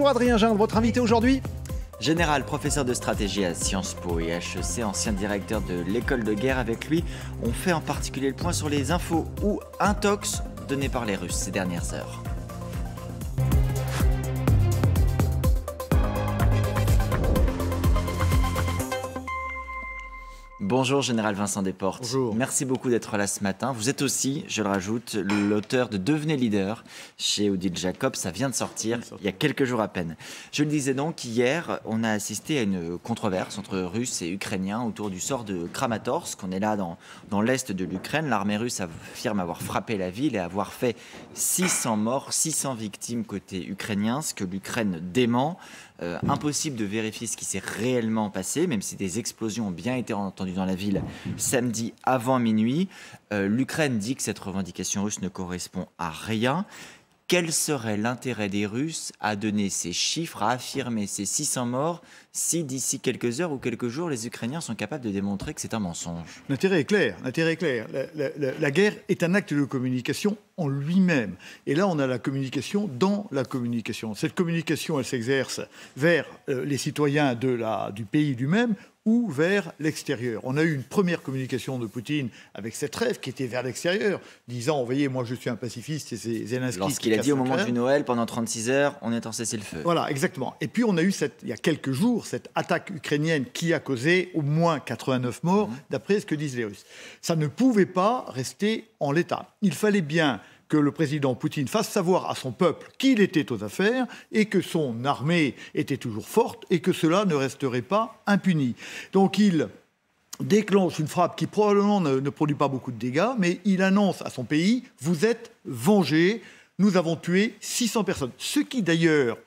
Bonjour Adrien Gindre, votre invité aujourd'hui Général, professeur de stratégie à Sciences Po et HEC, ancien directeur de l'école de guerre avec lui, on fait en particulier le point sur les infos ou intox données par les Russes ces dernières heures. Bonjour Général Vincent Desportes. Merci beaucoup d'être là ce matin. Vous êtes aussi, je le rajoute, l'auteur de Devenez leader chez Odile Jacob. Ça vient de sortir il y a quelques jours à peine. Je le disais donc, hier, on a assisté à une controverse entre Russes et Ukrainiens autour du sort de Kramatorsk. On est là dans, dans l'est de l'Ukraine. L'armée russe affirme avoir frappé la ville et avoir fait 600 morts, 600 victimes côté ukrainien, ce que l'Ukraine dément. Euh, impossible de vérifier ce qui s'est réellement passé, même si des explosions ont bien été entendues dans la ville samedi avant minuit. Euh, L'Ukraine dit que cette revendication russe ne correspond à rien. Quel serait l'intérêt des Russes à donner ces chiffres, à affirmer ces 600 morts, si d'ici quelques heures ou quelques jours, les Ukrainiens sont capables de démontrer que c'est un mensonge L'intérêt est clair. L'intérêt est clair. La, guerre est un acte de communication en lui-même. Et là, on a la communication dans la communication. Cette communication, elle s'exerce vers euh, les citoyens de la, du pays du même vers l'extérieur. On a eu une première communication de Poutine avec cette rêve qui était vers l'extérieur, disant, voyez, moi je suis un pacifiste et c'est Zelensky. Lorsqu'il a dit au moment du Noël, pendant 36 heures, on est en cessez-le-feu. Voilà, exactement. Et puis on a eu, cette, il y a quelques jours, cette attaque ukrainienne qui a causé au moins 89 morts, mmh. d'après ce que disent les Russes. Ça ne pouvait pas rester en l'état. Il fallait bien que le président Poutine fasse savoir à son peuple qu'il était aux affaires et que son armée était toujours forte et que cela ne resterait pas impuni. Donc il déclenche une frappe qui probablement ne, ne produit pas beaucoup de dégâts, mais il annonce à son pays, vous êtes vengés, nous avons tué 600 personnes. Ce qui d'ailleurs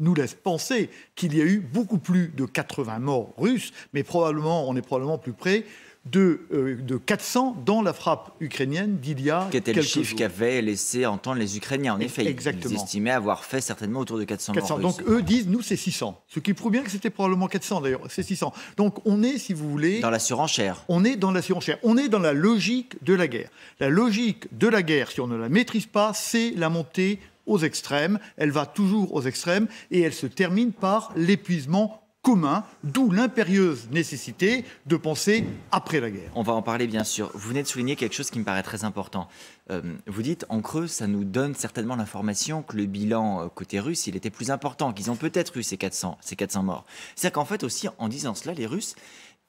nous laisse penser qu'il y a eu beaucoup plus de 80 morts russes, mais probablement, on est probablement plus près de, euh, de 400 dans la frappe ukrainienne d'il y a Qui était le chiffre qu'avaient laissé entendre les Ukrainiens, en effet. Exactement. Ils estimaient avoir fait certainement autour de 400, Donc eux disent, nous c'est 600. Ce qui prouve bien que c'était probablement 400 d'ailleurs, c'est 600. Donc on est, si vous voulez... Dans la surenchère. On est dans la surenchère. On est dans la logique de la guerre. La logique de la guerre, si on ne la maîtrise pas, c'est la montée aux extrêmes, elle va toujours aux extrêmes et elle se termine par l'épuisement commun, d'où l'impérieuse nécessité de penser après la guerre. On va en parler bien sûr. Vous venez de souligner quelque chose qui me paraît très important. Euh, vous dites, en creux, ça nous donne certainement l'information que le bilan euh, côté russe, il était plus important, qu'ils ont peut-être eu ces 400, ces 400 morts. C'est-à-dire qu'en fait aussi, en disant cela, les Russes,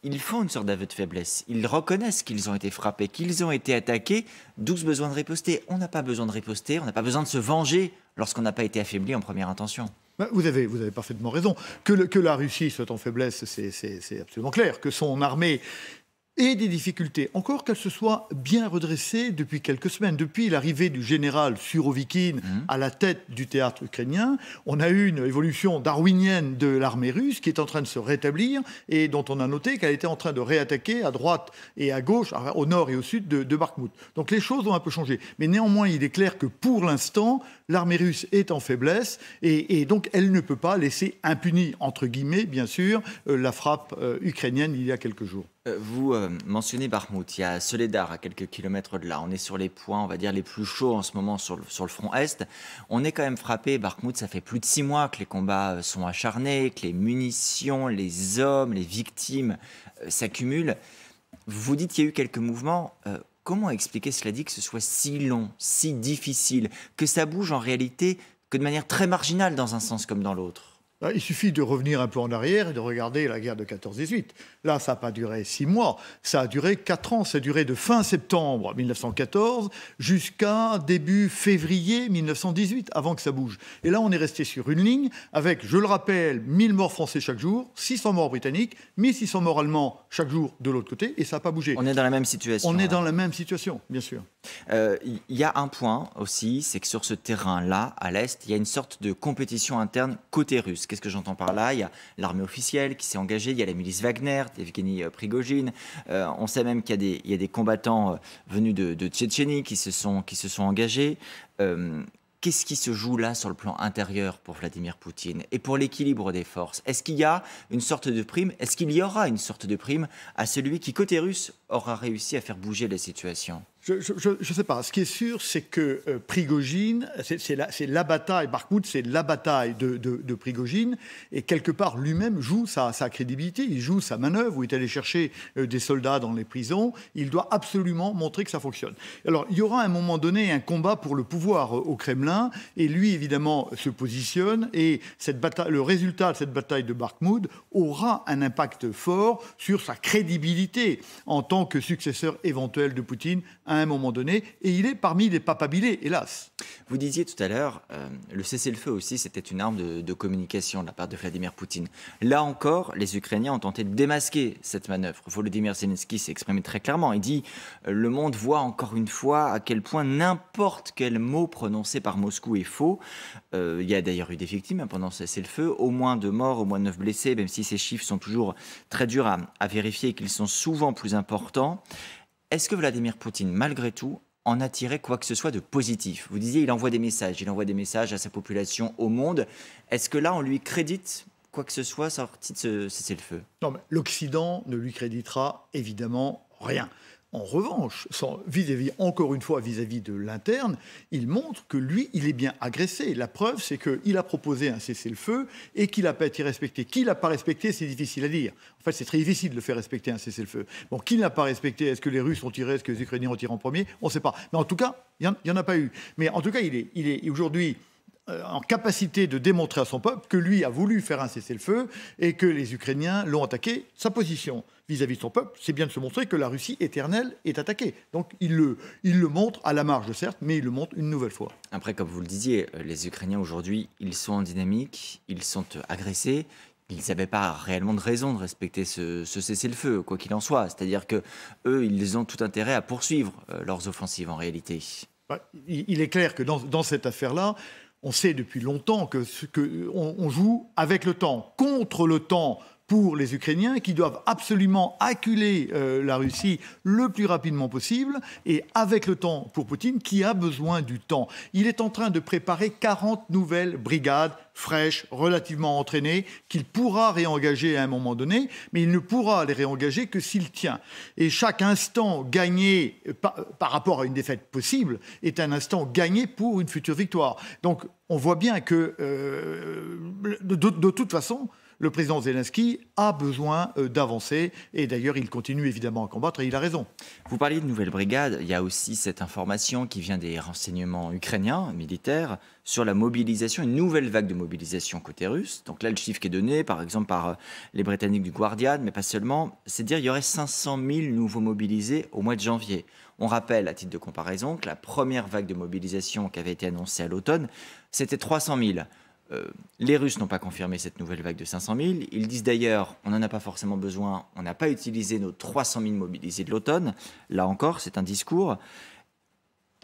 ils font une sorte d'aveu de faiblesse. Ils reconnaissent qu'ils ont été frappés, qu'ils ont été attaqués, d'où ce besoin de riposter. On n'a pas besoin de riposter, on n'a pas besoin de se venger lorsqu'on n'a pas été affaibli en première intention. Bah, vous avez, parfaitement raison. que la Russie soit en faiblesse, c'est absolument clair. Que son armée et des difficultés, encore qu'elle se soit bien redressée depuis quelques semaines. Depuis l'arrivée du général Surovikin mhm. à la tête du théâtre ukrainien, on a eu une évolution darwinienne de l'armée russe qui est en train de se rétablir et dont on a noté qu'elle était en train de réattaquer à droite et à gauche, au nord et au sud de, de Donc les choses ont un peu changé. Mais néanmoins, il est clair que pour l'instant, l'armée russe est en faiblesse et, donc elle ne peut pas laisser impunie, entre guillemets, bien sûr, euh, la frappe euh, ukrainienne il y a quelques jours. Euh, vous euh, mentionnez barmouth il y a Soledar à quelques kilomètres de là. On est sur les points, on va dire, les plus chauds en ce moment sur le, sur le front Est. On est quand même frappé. Barmout, ça fait plus de six mois que les combats euh, sont acharnés, que les munitions, les hommes, les victimes s'accumulent. Vous dites qu'il y a eu quelques mouvements. comment expliquer cela dit que ce soit si long, si difficile, que ça bouge en réalité que de manière très marginale dans un sens comme dans l'autre Hein, il suffit de revenir un peu en arrière et de regarder la guerre de 14-18. Là, ça n'a pas duré six mois, ça a duré quatre ans. Ça a duré de fin septembre 1914 jusqu'à début février 1918, avant que ça bouge. Et là, on est resté sur une ligne avec, je le rappelle, 1000 morts français chaque jour, 600 morts britanniques, 1600 morts allemands chaque jour de l'autre côté, et ça n'a pas bougé. On est dans la même situation. On est dans la même situation, bien sûr. Il euh, y a un point aussi, c'est que sur ce terrain-là, à l'Est, il y a une sorte de compétition interne côté russe Qu'est-ce que j'entends par là Il y a l'armée officielle qui s'est engagée, il y a la milice Wagner, Evgeny euh, Prigogine. Euh, on sait même qu'il y, a des combattants euh, venus de, Tchétchénie qui se sont, engagés. Qu'est-ce qui se joue là sur le plan intérieur pour Vladimir Poutine et pour l'équilibre des forces Est-ce qu'il y a une sorte de prime Est-ce qu'il y aura une sorte de prime à celui qui, côté russe, aura réussi à faire bouger la situation je ne sais pas. Ce qui est sûr, c'est que euh, Prigogine, c'est la, la, bataille, Barkmout, c'est la bataille de, Prigogine, et quelque part, lui-même joue sa, sa, crédibilité, il joue sa manœuvre, où il est allé chercher euh, des soldats dans les prisons, il doit absolument montrer que ça fonctionne. Alors, il y aura à un moment donné un combat pour le pouvoir euh, au Kremlin, et lui, évidemment, se positionne, et cette bataille, le résultat de cette bataille de Barkmout aura un impact fort sur sa crédibilité en tant que successeur éventuel de Poutine à un moment donné, et il est parmi les papabilés, hélas. Vous disiez tout à l'heure, euh, le cessez-le-feu aussi, c'était une arme de, communication de la part de Vladimir Poutine. Là encore, les Ukrainiens ont tenté de démasquer cette manœuvre. Volodymyr Zelensky s'est exprimé très clairement. Il dit euh, Le monde voit encore une fois à quel point n'importe quel mot prononcé par Moscou est faux. Euh, il y a d'ailleurs eu des victimes hein, pendant ce cessez-le-feu, au moins deux morts, au moins neuf blessés, même si ces chiffres sont toujours très durs à, à vérifier et qu'ils sont souvent plus importants. Est-ce que Vladimir Poutine, malgré tout, en a tiré quoi que ce soit de positif Vous disiez, il envoie des messages, il envoie des messages à sa population, au monde. Est-ce que là, on lui crédite quoi que ce soit sorti de ce cessez-le-feu Non, mais l'Occident ne lui créditera évidemment rien. En revanche, vis vis encore une fois, vis-à-vis de l'interne, il montre que lui, il est bien agressé. La preuve, c'est qu'il a proposé un cessez-le-feu et qu'il n'a pas été respecté. Qu'il l'a pas respecté, c'est difficile à dire. En fait, c'est très difficile de le faire respecter un cessez-le-feu. Bon, qui l'a pas respecté, est-ce que les Russes ont tiré, est-ce que les Ukrainiens ont tiré en premier On ne sait pas. Mais en tout cas, il n'y en, a pas eu. Mais en tout cas, il est, il est aujourd'hui euh, en capacité de démontrer à son peuple que lui a voulu faire un cessez-le-feu et que les Ukrainiens l'ont attaqué, sa position vis-à-vis de son peuple, c'est bien de se montrer que la Russie éternelle est attaquée. Donc il le, montre à la marge, certes, mais il le montre une nouvelle fois. Après, comme vous le disiez, les Ukrainiens aujourd'hui, ils sont en dynamique, ils sont agressés, ils n'avaient pas réellement de raison de respecter ce, cessez-le-feu, quoi qu'il en soit. C'est-à-dire que eux, ils ont tout intérêt à poursuivre euh, leurs offensives en réalité. Bah, il est clair que dans, cette affaire-là, on sait depuis longtemps que, que joue avec le temps, contre le temps, pour les Ukrainiens qui doivent absolument acculer euh, la Russie le plus rapidement possible et avec le temps pour Poutine qui a besoin du temps. Il est en train de préparer 40 nouvelles brigades fraîches, relativement entraînées, qu'il pourra réengager à un moment donné, mais il ne pourra les réengager que s'il tient. Et chaque instant gagné euh, euh, par, rapport à une défaite possible est un instant gagné pour une future victoire. Donc on voit bien que de toute façon, le président Zelensky a besoin euh, d'avancer et d'ailleurs il continue évidemment à combattre et il a raison. Vous parliez de nouvelles brigades, il y a aussi cette information qui vient des renseignements ukrainiens, militaires, sur la mobilisation, une nouvelle vague de mobilisation côté russe. Donc là le chiffre qui est donné par exemple par euh, les Britanniques du Guardian, mais pas seulement, c'est dire il y aurait 500 000 nouveaux mobilisés au mois de janvier. On rappelle à titre de comparaison que la première vague de mobilisation qui avait été annoncée à l'automne, c'était 300 000. Euh, les Russes n'ont pas confirmé cette nouvelle vague de 500 000. Ils disent d'ailleurs, on n'en a pas forcément besoin, on n'a pas utilisé nos 300 000 mobilisés de l'automne. Là encore, c'est un discours.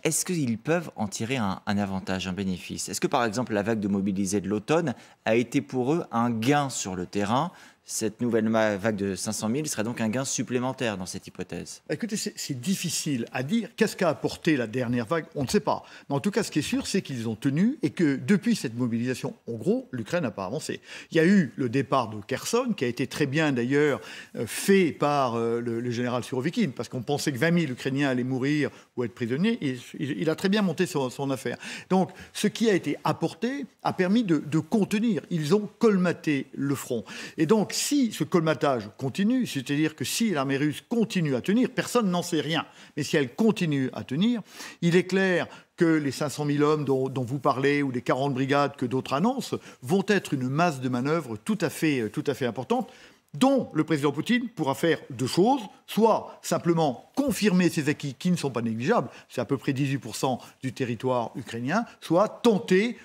Est-ce qu'ils peuvent en tirer un, un avantage, un bénéfice Est-ce que par exemple la vague de mobilisés de l'automne a été pour eux un gain sur le terrain cette nouvelle vague de 500 000 serait donc un gain supplémentaire dans cette hypothèse Écoutez, c'est difficile à dire. Qu'est-ce qu'a apporté la dernière vague On ne sait pas. Mais en tout cas, ce qui est sûr, c'est qu'ils ont tenu et que depuis cette mobilisation, en gros, l'Ukraine n'a pas avancé. Il y a eu le départ de Kherson, qui a été très bien d'ailleurs euh, fait par euh, le, général Surovikin, parce qu'on pensait que 20 000 Ukrainiens allaient mourir ou être prisonniers. Il, a très bien monté son, son, affaire. Donc, ce qui a été apporté a permis de, de contenir. Ils ont colmaté le front. Et donc, si ce colmatage continue, c'est-à-dire que si l'armée russe continue à tenir, personne n'en sait rien, mais si elle continue à tenir, il est clair que les 500 000 hommes dont, vous parlez ou les 40 brigades que d'autres annoncent vont être une masse de manœuvre tout à fait, euh, tout à fait importante dont le président Poutine pourra faire deux choses, soit simplement confirmer ses acquis qui ne sont pas négligeables, c'est à peu près 18% du territoire ukrainien, soit tenter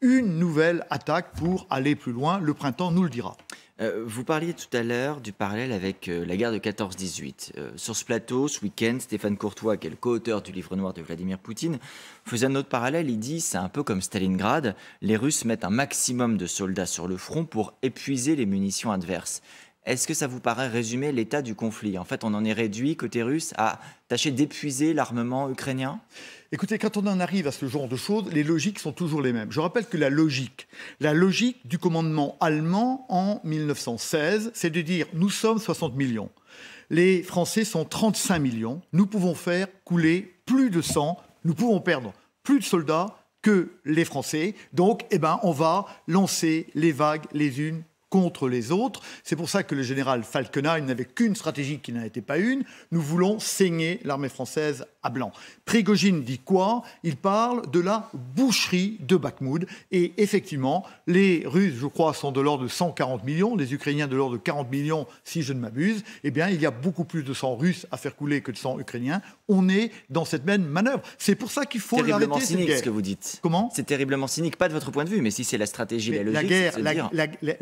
une nouvelle attaque pour aller plus loin. Le printemps nous le dira. Euh, vous parliez tout à l'heure du parallèle avec euh, la guerre de 14-18. Euh, sur ce plateau, ce week-end, Stéphane Courtois, qui est le co-auteur du livre noir de Vladimir Poutine, faisait un autre parallèle. Il dit c'est un peu comme Stalingrad, les Russes mettent un maximum de soldats sur le front pour épuiser les munitions adverses. Est-ce que ça vous paraît résumer l'état du conflit En fait, on en est réduit, côté russe, à tâcher d'épuiser l'armement ukrainien Écoutez, quand on en arrive à ce genre de choses, les logiques sont toujours les mêmes. Je rappelle que la logique, la logique du commandement allemand en 1916, c'est de dire nous sommes 60 millions. Les Français sont 35 millions. Nous pouvons faire couler plus de sang. Nous pouvons perdre plus de soldats que les Français. Donc, eh ben, on va lancer les vagues les unes contre les autres. C'est pour ça que le général Falkenhayn n'avait qu'une stratégie qui n'en était pas une. Nous voulons saigner l'armée française à blanc. Prigogine dit quoi Il parle de la boucherie de Bakhmoud. Et effectivement, les Russes, je crois, sont de l'ordre de 140 millions, les Ukrainiens de l'ordre de 40 millions, si je ne m'abuse. Eh bien, il y a beaucoup plus de sang russe à faire couler que de sang ukrainien. On est dans cette même manœuvre. C'est pour ça qu'il faut l'arrêter. C'est terriblement cynique ce que vous dites. Comment C'est terriblement cynique, pas de votre point de vue, mais si c'est la stratégie, la logique, guerre, la, la, la,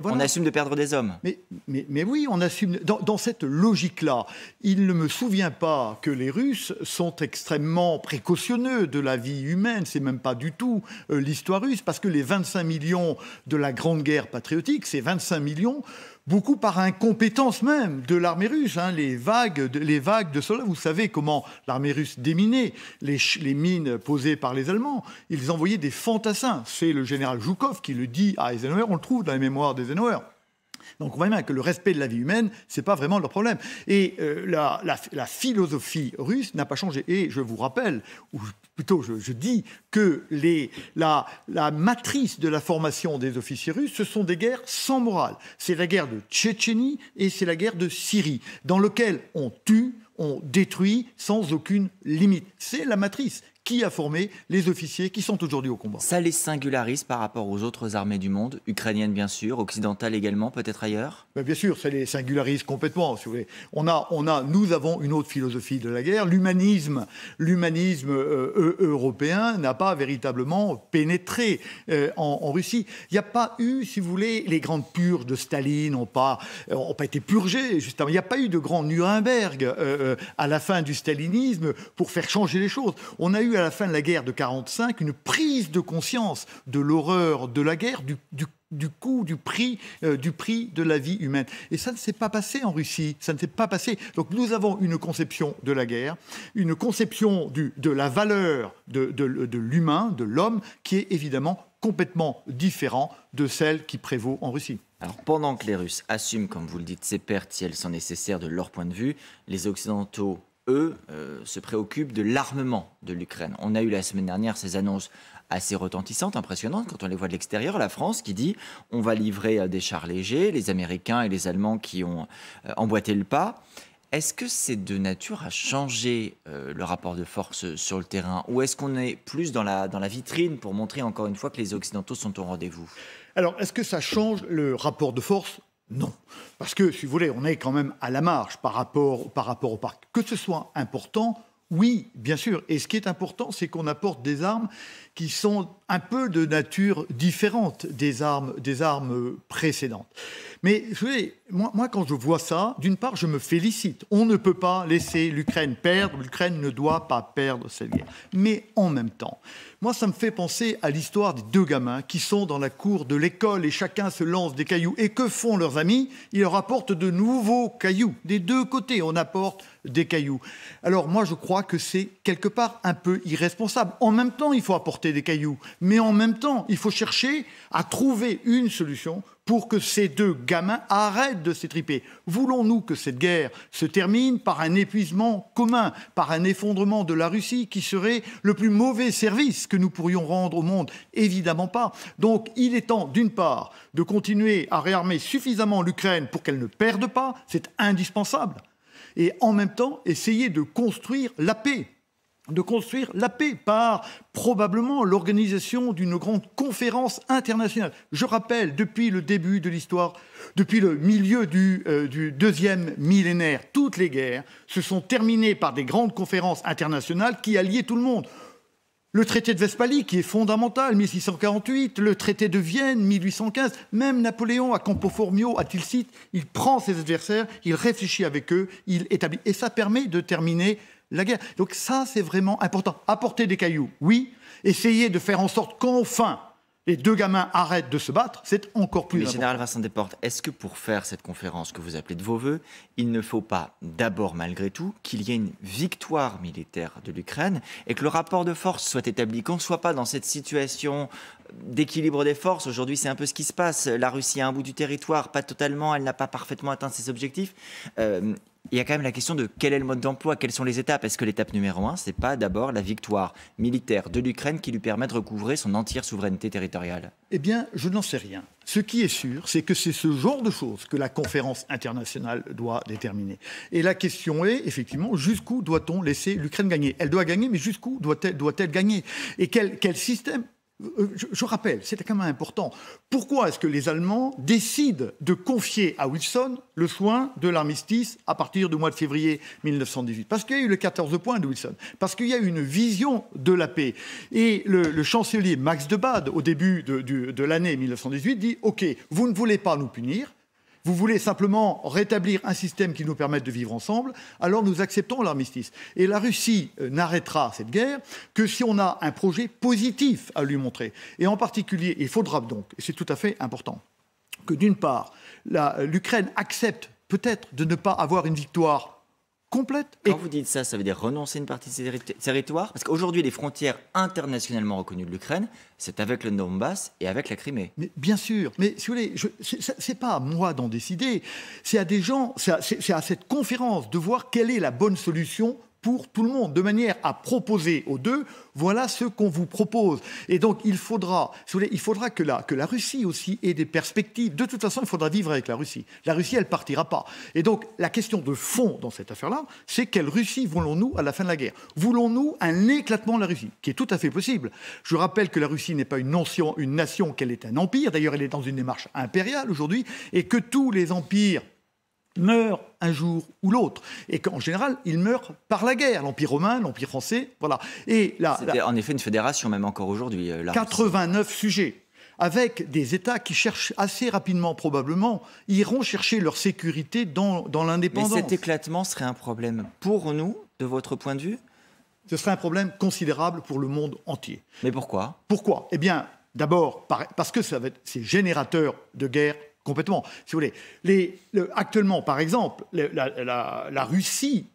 de perdre des hommes. Mais, mais, mais oui, on assume. Dans, cette logique-là, il ne me souvient pas que les Russes sont extrêmement précautionneux de la vie humaine. C'est même pas du tout euh, l'histoire russe, parce que les 25 millions de la Grande Guerre patriotique, c'est 25 millions beaucoup par incompétence même de l'armée russe. Hein, les, vagues de, les vagues de soldats, vous savez comment l'armée russe déminait les, les, mines posées par les Allemands. Ils envoyaient des fantassins. C'est le général Joukov qui le dit à Eisenhower, on le trouve dans les mémoires d'Eisenhower. Donc on voit bien que le respect de la vie humaine, ce n'est pas vraiment leur problème. Et euh, la, philosophie russe n'a pas changé. Et je vous rappelle, ou plutôt je, dis, que la, matrice de la formation des officiers russes, ce sont des guerres sans morale. C'est la guerre de Tchétchénie et c'est la guerre de Syrie, dans lequel on tue, on détruit sans aucune limite. C'est la matrice qui a formé les officiers qui sont aujourd'hui au combat. Ça les singularise par rapport aux autres armées du monde, ukrainiennes bien sûr, occidentales également, peut-être ailleurs ben, Bien sûr, ça les singularise complètement. Si vous voulez. On a, on a, nous avons une autre philosophie de la guerre. L'humanisme, l'humanisme euh, européen n'a pas véritablement pénétré euh, en, Russie. Il n'y a pas eu, si vous voulez, les grandes purges de Staline n'ont pas, euh, ont pas été purgées, justement. Il n'y a pas eu de grand Nuremberg à la fin du stalinisme pour faire changer les choses. On a eu à la fin de la guerre de 1945 une prise de conscience de l'horreur de la guerre, du, coût, du prix, euh, du prix de la vie humaine. Et ça ne s'est pas passé en Russie, ça ne s'est pas passé. Donc nous avons une conception de la guerre, une conception de la valeur de l'humain, de l'homme, qui est évidemment complètement différent de celle qui prévaut en Russie. Alors pendant que les Russes assument, comme vous le dites, ces pertes si elles sont nécessaires de leur point de vue, les Occidentaux eux, euh, se préoccupent de l'armement de l'Ukraine. On a eu la semaine dernière ces annonces assez retentissantes, impressionnantes, quand on les voit de l'extérieur. La France qui dit on va livrer euh, des chars légers, les Américains et les Allemands qui ont euh, emboîté le pas. Est-ce que c'est de nature à changer le rapport de force sur le terrain Ou est-ce qu'on est plus dans la, dans la vitrine pour montrer encore une fois que les Occidentaux sont au rendez-vous Alors, est-ce que ça change le rapport de force non. Parce que, si vous voulez, on est quand même à la marge par rapport, par rapport au parc. Que ce soit important, oui, bien sûr. Et ce qui est important, c'est qu'on apporte des armes qui sont un peu de nature différente des armes, des armes précédentes. Mais vous voyez, moi, moi, quand je vois ça, d'une part, je me félicite. On ne peut pas laisser l'Ukraine perdre. L'Ukraine ne doit pas perdre cette guerre. Mais en même temps, moi, ça me fait penser à l'histoire des deux gamins qui sont dans la cour de l'école et chacun se lance des cailloux. Et que font leurs amis Ils leur apportent de nouveaux cailloux. Des deux côtés, on apporte des cailloux. Alors moi, je crois que c'est quelque part un peu irresponsable. En même temps, il faut apporter des cailloux. Mais en même temps, il faut chercher à trouver une solution pour que ces deux gamins arrêtent de s'étriper. Voulons-nous que cette guerre se termine par un épuisement commun, par un effondrement de la Russie qui serait le plus mauvais service que nous pourrions rendre au monde Évidemment pas. Donc il est temps, d'une part, de continuer à réarmer suffisamment l'Ukraine pour qu'elle ne perde pas, c'est indispensable, et en même temps essayer de construire la paix de construire la paix par probablement l'organisation d'une grande conférence internationale. Je rappelle, depuis le début de l'histoire, depuis le milieu du, euh, deuxième millénaire, toutes les guerres se sont terminées par des grandes conférences internationales qui alliaient tout le monde. Le traité de Vespalie, qui est fondamental, 1648, le traité de Vienne, 1815, même Napoléon à Campo Formio, à Tilsit, il prend ses adversaires, il réfléchit avec eux, il établit. Et ça permet de terminer la guerre. Donc ça, c'est vraiment important. Apporter des cailloux, oui. Essayer de faire en sorte qu'enfin les deux gamins arrêtent de se battre, c'est encore plus Mais important. Général Vincent Desportes, est-ce que pour faire cette conférence que vous appelez de vos voeux, il ne faut pas d'abord, malgré tout, qu'il y ait une victoire militaire de l'Ukraine et que le rapport de force soit établi, qu'on ne soit pas dans cette situation d'équilibre des forces Aujourd'hui, c'est un peu ce qui se passe. La Russie a un bout du territoire, pas totalement, elle n'a pas parfaitement atteint ses objectifs. Euh, il y a quand même la question de quel est le mode d'emploi, quelles sont les étapes. Est-ce que l'étape numéro un, c'est pas d'abord la victoire militaire de l'Ukraine qui lui permet de recouvrer son entière souveraineté territoriale Eh bien, je n'en sais rien. Ce qui est sûr, c'est que c'est ce genre de choses que la conférence internationale doit déterminer. Et la question est, effectivement, jusqu'où doit-on laisser l'Ukraine gagner Elle doit gagner, mais jusqu'où doit-elle gagner Et quel système euh, je, rappelle, c'était quand même important, pourquoi est-ce que les Allemands décident de confier à Wilson le soin de l'armistice à partir du mois de février 1918 Parce qu'il y a eu le 14 points de Wilson, parce qu'il y a eu une vision de la paix. Et le, chancelier Max de Bade, au début de, de l'année 1918, dit, OK, vous ne voulez pas nous punir, vous voulez simplement rétablir un système qui nous permette de vivre ensemble, alors nous acceptons l'armistice. Et la Russie euh, n'arrêtera cette guerre que si on a un projet positif à lui montrer. Et en particulier, il faudra donc, et c'est tout à fait important, que d'une part, euh, l'Ukraine accepte peut-être de ne pas avoir une victoire complète. Quand vous dites ça, ça veut dire renoncer une partie de ses territoires Parce qu'aujourd'hui, les frontières internationalement reconnues de l'Ukraine, c'est avec le Donbass et avec la Crimée. Mais bien sûr, mais si vous c'est pas à moi d'en décider, c'est à des gens, c'est à cette conférence de voir quelle est la bonne solution pour tout le monde, de manière à proposer aux deux, voilà ce qu'on vous propose. Et donc, il faudra, il faudra que la, que la Russie aussi ait des perspectives. De toute façon, il faudra vivre avec la Russie. La Russie, elle ne partira pas. Et donc, la question de fond dans cette affaire-là, c'est quelle Russie voulons-nous à la fin de la guerre Voulons-nous un éclatement de la Russie, qui est tout à fait possible Je rappelle que la Russie n'est pas une une nation qu'elle est un empire. D'ailleurs, elle est dans une démarche impériale aujourd'hui, et que tous les empires meurent un jour ou l'autre. Et qu'en général, il meurt par la guerre. L'Empire romain, l'Empire français, voilà. Et là, C'était en effet une fédération, même encore aujourd'hui. 89 euh, sujets avec des États qui cherchent assez rapidement, probablement, iront chercher leur sécurité dans, l'indépendance. Mais cet éclatement serait un problème pour nous, de votre point de vue Ce serait un problème considérable pour le monde entier. Mais pourquoi Pourquoi Eh bien, d'abord, parce que c'est générateurs de guerre Complètement, si vous voulez. Les, actuellement, par exemple, la, la, la Russie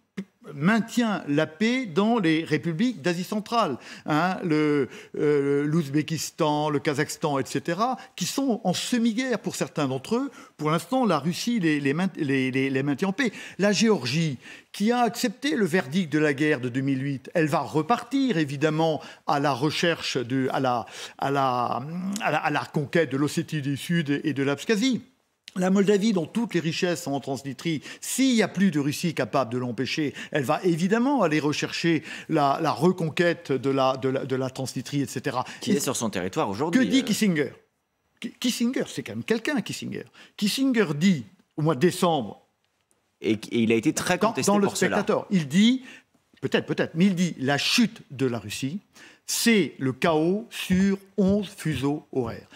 maintient la paix dans les républiques d'Asie centrale, hein, euh, l'Ouzbékistan, le, Kazakhstan, etc., qui sont en semi-guerre pour certains d'entre eux. Pour l'instant, la Russie les, maintient en paix. La Géorgie, qui a accepté le verdict de la guerre de 2008, elle va repartir évidemment à la recherche, à, la, la conquête de l'Ossétie du Sud et de l'Abkhazie. La Moldavie, dont toutes les richesses sont en Transnistrie, s'il n'y a plus de Russie capable de l'empêcher, elle va évidemment aller rechercher la, reconquête de la, de Transnistrie, etc. Qui est sur son territoire aujourd'hui. Que dit euh, Kissinger Kissinger, c'est quand même quelqu'un, Kissinger. Kissinger dit, au mois de décembre... Et, il a été très contesté dans, pour le spectateur, il dit, peut-être, peut-être, mais il dit, la chute de la Russie, c'est le chaos sur 11 fuseaux horaires.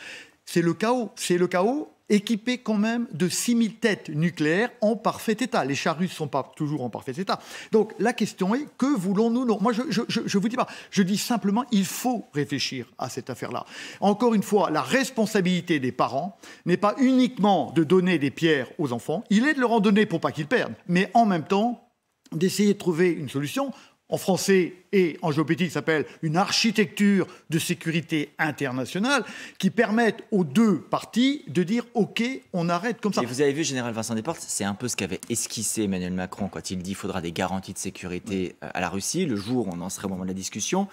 C'est le chaos, c'est le chaos équipés quand même de 6000 têtes nucléaires en parfait état. Les chars russes ne sont pas toujours en parfait état. Donc la question est, que voulons-nous Moi, je ne vous dis pas, je dis simplement, il faut réfléchir à cette affaire-là. Encore une fois, la responsabilité des parents n'est pas uniquement de donner des pierres aux enfants, il est de leur en donner pour pas qu'ils perdent, mais en même temps d'essayer de trouver une solution en français et en géopolitique s'appelle une architecture de sécurité internationale qui permette aux deux parties de dire OK, on arrête comme ça. vous avez vu, général Vincent Desportes, c'est un peu ce qu'avait esquissé Emmanuel Macron quand il dit qu'il faudra des garanties de sécurité euh, à la Russie. Le jour où on en serait au moment de la discussion,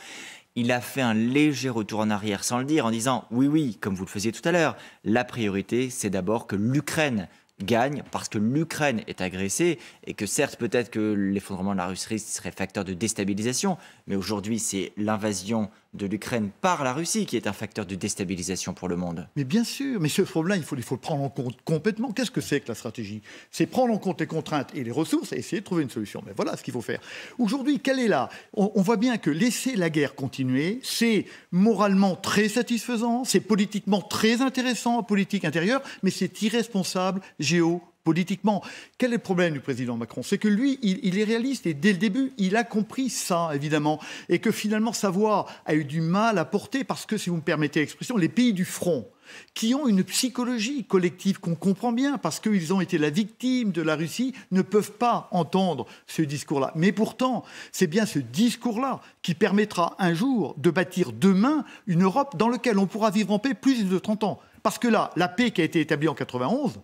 il a fait un léger retour en arrière sans le dire en disant oui, oui, comme vous le faisiez tout à l'heure, la priorité, c'est d'abord que l'Ukraine gagne parce que l'Ukraine est agressée et que certes peut-être que l'effondrement de la Russie serait facteur de déstabilisation, mais aujourd'hui c'est l'invasion de l'Ukraine par la Russie, qui est un facteur de déstabilisation pour le monde. Mais bien sûr, mais ce problème-là, il faut, le prendre en compte complètement. Qu'est-ce que c'est que la stratégie C'est prendre en compte les contraintes et les ressources et essayer de trouver une solution. Mais voilà ce qu'il faut faire. Aujourd'hui, quelle est là on, voit bien que laisser la guerre continuer, c'est moralement très satisfaisant, c'est politiquement très intéressant en politique intérieure, mais c'est irresponsable géo, politiquement. Quel est le problème du président Macron C'est que lui, il, est réaliste et dès le début, il a compris ça, évidemment, et que finalement sa voix a eu du mal à porter parce que, si vous me permettez l'expression, les pays du front qui ont une psychologie collective qu'on comprend bien parce qu'ils ont été la victime de la Russie, ne peuvent pas entendre ce discours-là. Mais pourtant, c'est bien ce discours-là qui permettra un jour de bâtir demain une Europe dans laquelle on pourra vivre en paix plus de 30 ans. Parce que là, la paix qui a été établie en 91,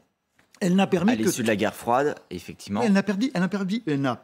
elle n'a permis à de la guerre froide, effectivement. Elle n'a permis, elle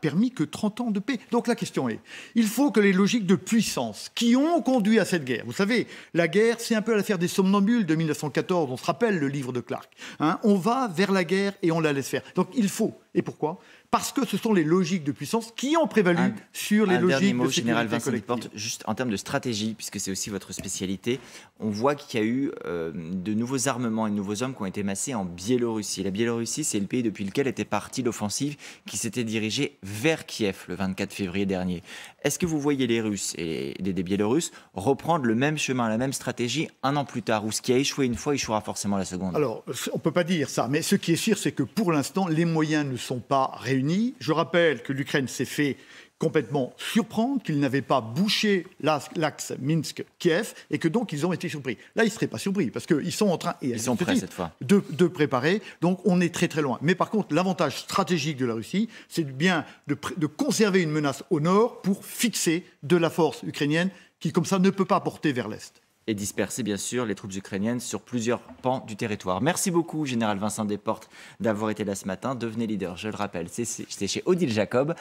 permis que 30 ans de paix. Donc la question est, il faut que les logiques de puissance qui ont conduit à cette guerre, vous savez, la guerre, c'est un peu l'affaire des somnambules de 1914, on se rappelle le livre de Clark. Hein. on va vers la guerre et on la laisse faire. Donc il faut et pourquoi Parce que ce sont les logiques de puissance qui ont prévalu sur les logiques de général Vincent juste en termes de stratégie, puisque c'est aussi votre spécialité, on voit qu'il y a eu euh, de nouveaux armements et de nouveaux hommes qui ont été massés en Biélorussie. La Biélorussie, c'est le pays depuis lequel était partie l'offensive qui s'était dirigée vers Kiev le 24 février dernier. Est-ce que vous voyez les Russes et les Biélorusses reprendre le même chemin, la même stratégie un an plus tard Ou ce qui a échoué une fois échouera forcément la seconde Alors, on ne peut pas dire ça, mais ce qui est sûr, c'est que pour l'instant, les moyens ne sont pas réunis. Je rappelle que l'Ukraine s'est fait complètement surprendre qu'ils n'avaient pas bouché l'axe Minsk-Kiev et que donc ils ont été surpris. Là, ils ne seraient pas surpris parce qu'ils sont en train et ils sont prêts cette fois. De, préparer. Donc on est très très loin. Mais par contre, l'avantage stratégique de la Russie, c'est bien de, conserver une menace au nord pour fixer de la force ukrainienne qui, comme ça, ne peut pas porter vers l'est et disperser bien sûr les troupes ukrainiennes sur plusieurs pans du territoire. Merci beaucoup, général Vincent Desportes, d'avoir été là ce matin. Devenez leader, je le rappelle, c'était chez Odile Jacob.